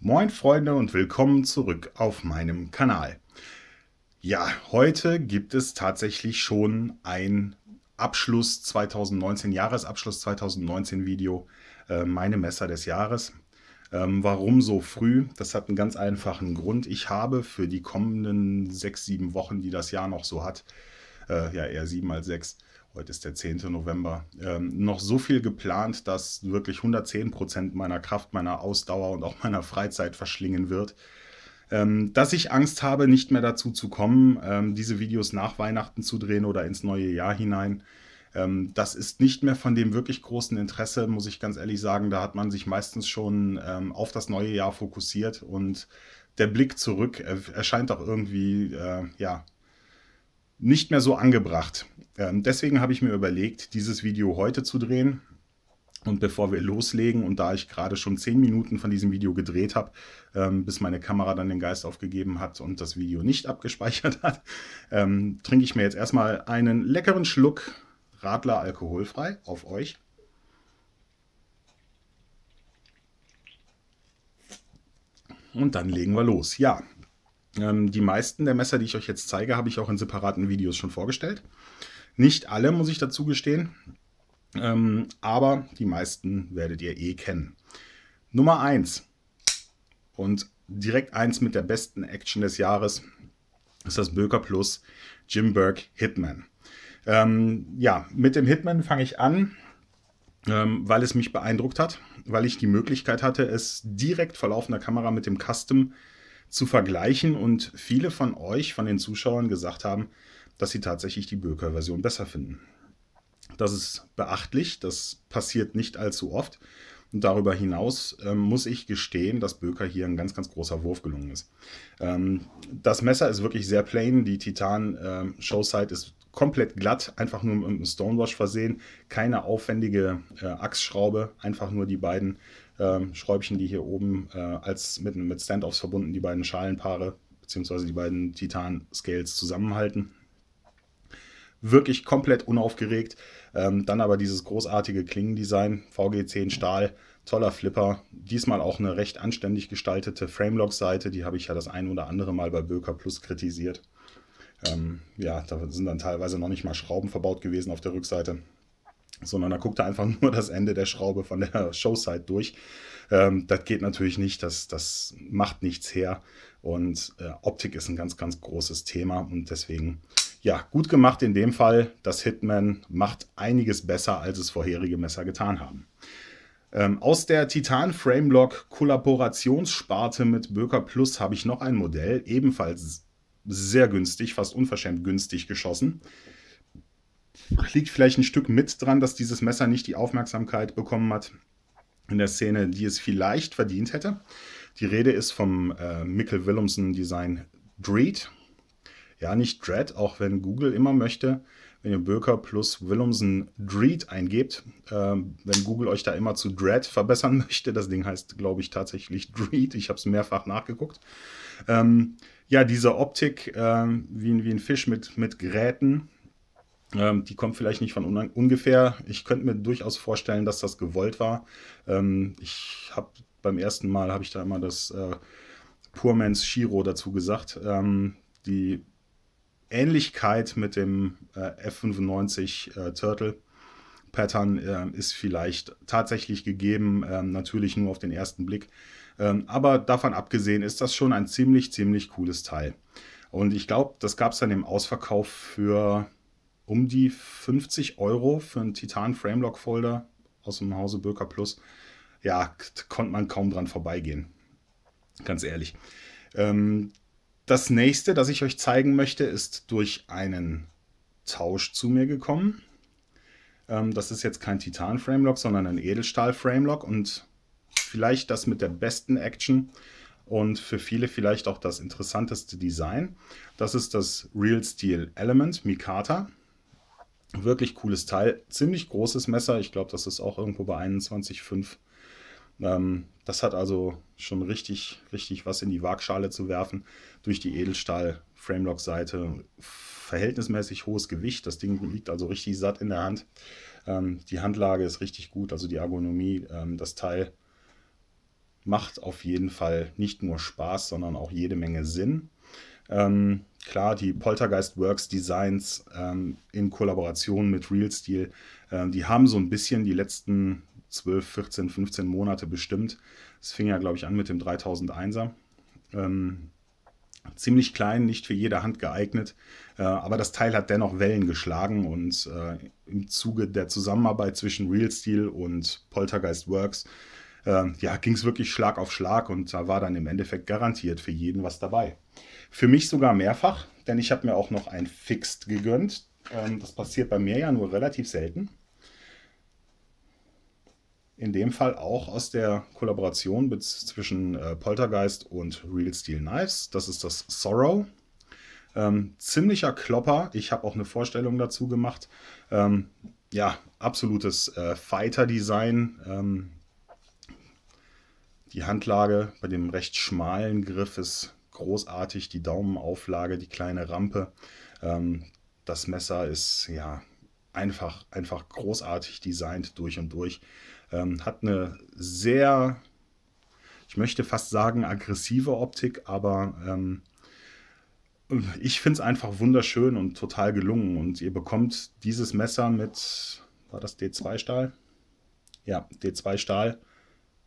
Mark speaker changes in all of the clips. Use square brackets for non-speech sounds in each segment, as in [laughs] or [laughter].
Speaker 1: Moin Freunde und willkommen zurück auf meinem Kanal. Ja, heute gibt es tatsächlich schon ein Abschluss 2019, Jahresabschluss 2019 Video, äh, meine Messer des Jahres. Ähm, warum so früh? Das hat einen ganz einfachen Grund. Ich habe für die kommenden sechs, sieben Wochen, die das Jahr noch so hat, äh, ja eher sieben als sechs, heute ist der 10. November, ähm, noch so viel geplant, dass wirklich 110 Prozent meiner Kraft, meiner Ausdauer und auch [laughs] meiner Freizeit verschlingen wird. Ähm, dass ich Angst habe, nicht mehr dazu zu kommen, ähm, diese Videos nach Weihnachten zu drehen oder ins neue Jahr hinein. Ähm, das ist nicht mehr von dem wirklich großen Interesse, muss ich ganz ehrlich sagen. Da hat man sich meistens schon ähm, auf das neue Jahr fokussiert und der Blick zurück äh, erscheint auch irgendwie, äh, ja, nicht mehr so angebracht. Ähm, deswegen habe ich mir überlegt, dieses Video heute zu drehen. Und bevor wir loslegen, und da ich gerade schon 10 Minuten von diesem Video gedreht habe, ähm, bis meine Kamera dann den Geist aufgegeben hat und das Video nicht abgespeichert [laughs] hat, ähm, trinke ich mir jetzt erstmal einen leckeren Schluck Radler alkoholfrei auf euch. Und dann legen wir los. Ja, ähm, die meisten der Messer, die ich euch jetzt zeige, habe ich auch in separaten Videos schon vorgestellt. Nicht alle, muss ich dazu gestehen, ähm, aber die meisten werdet ihr eh kennen. Nummer 1 und direkt eins mit der besten Action des Jahres ist das Böker Plus Jim Burke Hitman. Ähm, ja, mit dem Hitman fange ich an, ähm, weil es mich beeindruckt hat, weil ich die Möglichkeit hatte, es direkt vor laufender Kamera mit dem Custom zu vergleichen und viele von euch, von den Zuschauern gesagt haben, dass sie tatsächlich die Böker-Version besser finden. Das ist beachtlich, das passiert nicht allzu oft. Und darüber hinaus ähm, muss ich gestehen, dass Böker hier ein ganz, ganz großer Wurf gelungen ist. Ähm, das Messer ist wirklich sehr plain, die Titan ähm, Showside ist komplett glatt, einfach nur mit einem Stonewash versehen. Keine aufwendige äh, Achsschraube, einfach nur die beiden ähm, Schräubchen, die hier oben äh, als mit, mit Standoffs verbunden, die beiden Schalenpaare bzw. die beiden Titan-Scales zusammenhalten. Wirklich komplett unaufgeregt. Ähm, dann aber dieses großartige Klingendesign, VG10 Stahl, toller Flipper. Diesmal auch eine recht anständig gestaltete Framelock-Seite, die habe ich ja das ein oder andere Mal bei Böker Plus kritisiert. Ähm, ja, da sind dann teilweise noch nicht mal Schrauben verbaut gewesen auf der Rückseite, sondern da guckt er einfach [laughs] nur das Ende der Schraube von der [laughs] Showside durch. Ähm, das geht natürlich nicht, das, das macht nichts her. Und äh, Optik ist ein ganz, ganz großes Thema und deswegen, ja, gut gemacht in dem Fall. Das Hitman macht einiges besser, als es vorherige Messer getan haben. Ähm, aus der Titan Framelock Kollaborationssparte mit Böker Plus habe ich noch ein Modell, ebenfalls sehr günstig, fast unverschämt günstig geschossen. Liegt vielleicht ein Stück mit dran, dass dieses Messer nicht die Aufmerksamkeit bekommen hat in der Szene, die es vielleicht verdient hätte. Die Rede ist vom äh, Mikkel Willemsen Design Dread. Ja, nicht Dread, auch wenn Google immer möchte, wenn ihr Böker plus Willemsen Dread eingebt, ähm, wenn Google euch da immer zu Dread verbessern [laughs] möchte, das Ding heißt, glaube ich, tatsächlich Dread, ich habe es mehrfach nachgeguckt. Ähm, ja, diese Optik ähm, wie, wie ein Fisch mit, mit Gräten, ähm, die kommt vielleicht nicht von ungefähr. Ich könnte mir durchaus vorstellen, dass das gewollt war. Ähm, ich habe beim ersten Mal, habe ich da immer das äh, Poor Man's Shiro dazu gesagt. Ähm, die Ähnlichkeit mit dem äh, F95 äh, Turtle Pattern äh, ist vielleicht tatsächlich gegeben, ähm, natürlich nur auf den ersten Blick. Ähm, aber davon abgesehen ist das schon ein ziemlich, ziemlich cooles Teil. Und ich glaube, das gab es dann im Ausverkauf für um die 50 Euro für einen Titan Framelock Folder aus dem Hause Böker Plus. Ja, konnte man kaum dran vorbeigehen. Ganz ehrlich. Ähm, das nächste, das ich euch zeigen möchte, ist durch einen Tausch zu mir gekommen. Ähm, das ist jetzt kein Titan-Framelock, sondern ein Edelstahl-Framelock und vielleicht das mit der besten Action und für viele vielleicht auch das interessanteste Design. Das ist das Real Steel Element Mikata. Wirklich cooles Teil, ziemlich großes Messer. Ich glaube, das ist auch irgendwo bei 21,5 ähm, das hat also schon richtig, richtig was in die Waagschale zu werfen durch die Edelstahl-Framelock-Seite. Verhältnismäßig hohes Gewicht. Das Ding liegt also richtig satt in der Hand. Ähm, die Handlage ist richtig gut, also die Ergonomie. Ähm, das Teil macht auf jeden Fall nicht nur Spaß, sondern auch jede Menge Sinn. Ähm, klar, die Poltergeist Works Designs ähm, in Kollaboration mit Real Steel, ähm, die haben so ein bisschen die letzten 12, 14, 15 Monate bestimmt. Es fing ja, glaube ich, an mit dem 3001er. Ähm, ziemlich klein, nicht für jede Hand geeignet, äh, aber das Teil hat dennoch Wellen geschlagen und äh, im Zuge der Zusammenarbeit zwischen Real Steel und Poltergeist Works äh, ja, ging es wirklich Schlag auf Schlag und da war dann im Endeffekt garantiert für jeden was dabei. Für mich sogar mehrfach, denn ich habe mir auch noch ein Fixed gegönnt. Ähm, das passiert bei mir ja nur relativ selten in dem Fall auch aus der Kollaboration zwischen äh, Poltergeist und Real Steel Knives. Das ist das Sorrow. Ähm, ziemlicher Klopper. Ich habe auch eine Vorstellung dazu gemacht. Ähm, ja, absolutes äh, Fighter-Design. Ähm, die Handlage bei dem recht schmalen Griff ist großartig. Die Daumenauflage, die kleine Rampe. Ähm, das Messer ist ja einfach, einfach großartig designt durch und durch. Ähm, hat eine sehr, ich möchte fast sagen, aggressive Optik, aber ähm, ich finde es einfach wunderschön und total gelungen. Und ihr bekommt dieses Messer mit, war das D2-Stahl? Ja, D2-Stahl.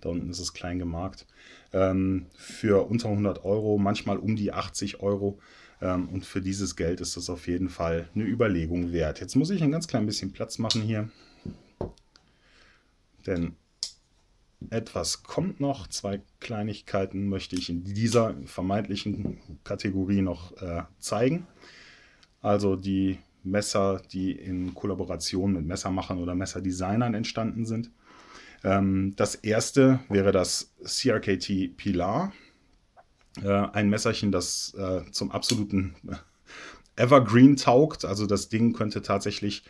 Speaker 1: Da unten ist es klein gemarkt. Ähm, für unter 100 Euro, manchmal um die 80 Euro. Ähm, und für dieses Geld ist das auf jeden Fall eine Überlegung wert. Jetzt muss ich ein ganz klein bisschen Platz machen hier. Denn etwas kommt noch. Zwei Kleinigkeiten möchte ich in dieser vermeintlichen Kategorie noch äh, zeigen. Also die Messer, die in Kollaboration mit Messermachern oder Messerdesignern entstanden sind. Ähm, das erste wäre das CRKT Pilar. Äh, ein Messerchen, das äh, zum absoluten [laughs] Evergreen taugt. Also das Ding könnte tatsächlich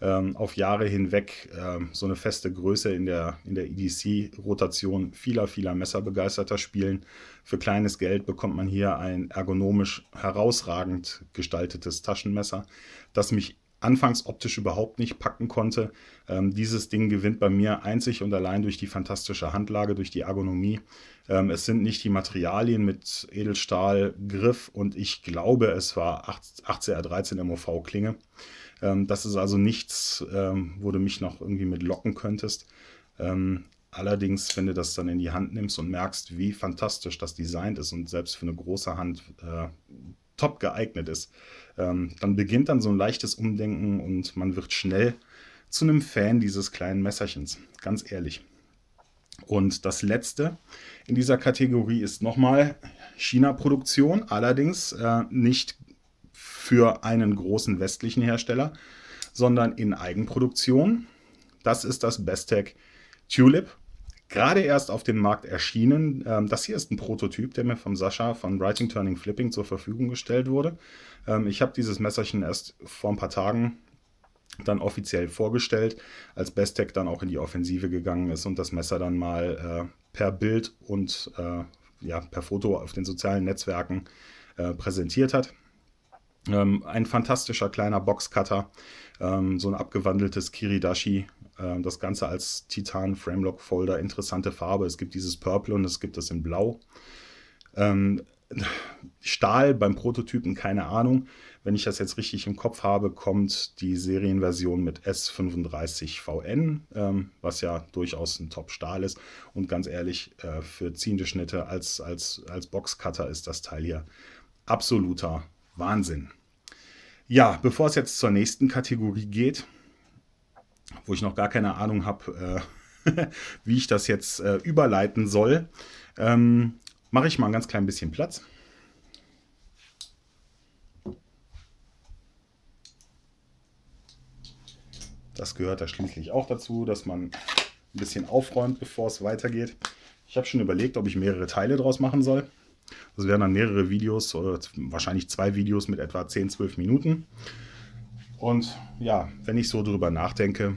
Speaker 1: ähm, auf Jahre hinweg ähm, so eine feste Größe in der, in der EDC-Rotation vieler, vieler Messerbegeisterter spielen. Für kleines Geld bekommt man hier ein ergonomisch herausragend gestaltetes Taschenmesser, das mich anfangs optisch überhaupt nicht packen konnte. Ähm, dieses Ding gewinnt bei mir einzig und allein durch die fantastische Handlage, durch die Ergonomie. Ähm, es sind nicht die Materialien mit Edelstahlgriff und ich glaube, es war 18 r 13 MOV-Klinge. Ähm, das ist also nichts, ähm, wo du mich noch irgendwie mit locken könntest. Ähm, allerdings, wenn du das dann in die Hand nimmst und merkst, wie fantastisch das designt ist und selbst für eine große Hand äh, top geeignet ist. Ähm, dann beginnt dann so ein leichtes Umdenken und man wird schnell zu einem Fan dieses kleinen Messerchens. Ganz ehrlich. Und das letzte in dieser Kategorie ist nochmal China-Produktion, allerdings äh, nicht für einen großen westlichen Hersteller, sondern in Eigenproduktion. Das ist das Bestec Tulip gerade erst auf dem Markt erschienen. Ähm, das hier ist ein Prototyp, der mir vom Sascha von Writing Turning Flipping zur Verfügung gestellt wurde. Ähm, ich habe dieses Messerchen erst vor ein paar Tagen dann offiziell vorgestellt, als Bestech dann auch in die Offensive gegangen ist und das Messer dann mal äh, per Bild und äh, ja, per Foto auf den sozialen Netzwerken äh, präsentiert hat. Ähm, ein fantastischer kleiner Boxcutter, ähm, so ein abgewandeltes Kiridashi ähm, das Ganze als Titan Framelock Folder, interessante Farbe. Es gibt dieses Purple und es gibt das in Blau. Ähm, Stahl beim Prototypen, keine Ahnung. Wenn ich das jetzt richtig im Kopf habe, kommt die Serienversion mit S35VN, ähm, was ja durchaus ein Top-Stahl ist. Und ganz ehrlich, äh, für ziehende Schnitte als, als, als Boxcutter ist das Teil hier absoluter Wahnsinn. Ja, bevor es jetzt zur nächsten Kategorie geht, wo ich noch gar keine Ahnung habe, äh, [laughs] wie ich das jetzt äh, überleiten soll, ähm, mache ich mal ein ganz klein bisschen Platz. Das gehört da schließlich auch dazu, dass man ein bisschen aufräumt, bevor es weitergeht. Ich habe schon überlegt, ob ich mehrere Teile draus machen soll. Das wären dann mehrere Videos, wahrscheinlich zwei Videos mit etwa 10, 12 Minuten. Und ja, wenn ich so drüber nachdenke,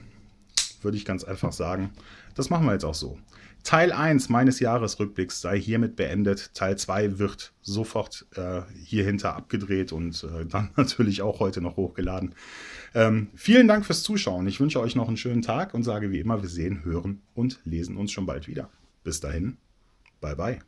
Speaker 1: würde ich ganz einfach sagen. Das machen wir jetzt auch so. Teil 1 meines Jahresrückblicks sei hiermit beendet. Teil 2 wird sofort äh, hier hinter abgedreht und äh, dann [laughs] natürlich auch heute noch hochgeladen. Ähm, vielen Dank fürs Zuschauen. Ich wünsche euch noch einen schönen Tag und sage wie immer, wir sehen, hören und lesen uns schon bald wieder. Bis dahin, bye bye.